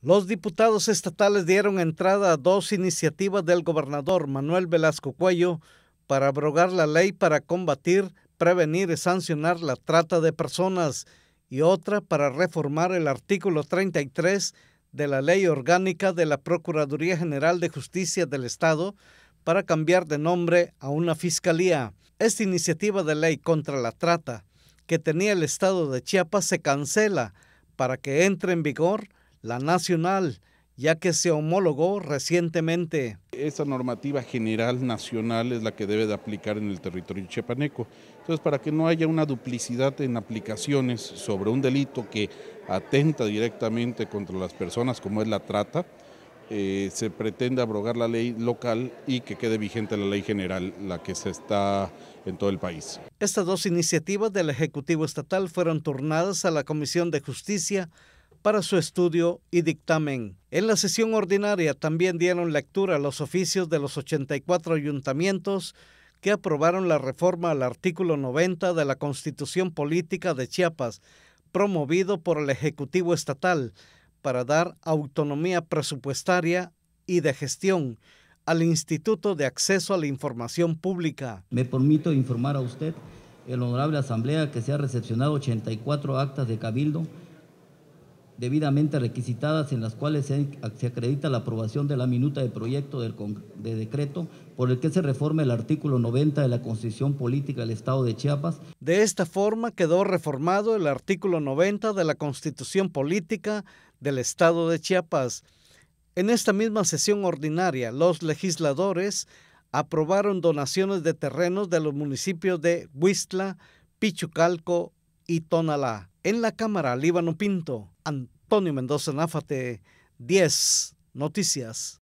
Los diputados estatales dieron entrada a dos iniciativas del gobernador Manuel Velasco Cuello para abrogar la ley para combatir, prevenir y sancionar la trata de personas y otra para reformar el artículo 33 de la Ley Orgánica de la Procuraduría General de Justicia del Estado para cambiar de nombre a una fiscalía. Esta iniciativa de ley contra la trata que tenía el Estado de Chiapas se cancela para que entre en vigor la nacional, ya que se homologó recientemente. Esa normativa general nacional es la que debe de aplicar en el territorio chiapaneco. Entonces, para que no haya una duplicidad en aplicaciones sobre un delito que atenta directamente contra las personas, como es la trata, eh, se pretende abrogar la ley local y que quede vigente la ley general, la que se está en todo el país. Estas dos iniciativas del Ejecutivo Estatal fueron turnadas a la Comisión de Justicia para su estudio y dictamen. En la sesión ordinaria también dieron lectura a los oficios de los 84 ayuntamientos que aprobaron la reforma al artículo 90 de la Constitución Política de Chiapas, promovido por el Ejecutivo Estatal, para dar autonomía presupuestaria y de gestión al Instituto de Acceso a la Información Pública. Me permito informar a usted, el Honorable Asamblea, que se ha recepcionado 84 actas de cabildo debidamente requisitadas en las cuales se, acredita la aprobación de la minuta de proyecto de decreto por el que se reforma el artículo 90 de la Constitución Política del Estado de Chiapas. De esta forma quedó reformado el artículo 90 de la Constitución Política del Estado de Chiapas. En esta misma sesión ordinaria, los legisladores aprobaron donaciones de terrenos de los municipios de Huistla, Pichucalco, y Tonalá. En la Cámara, Líbano Pinto, Antonio Mendoza Náfate, 10 Noticias.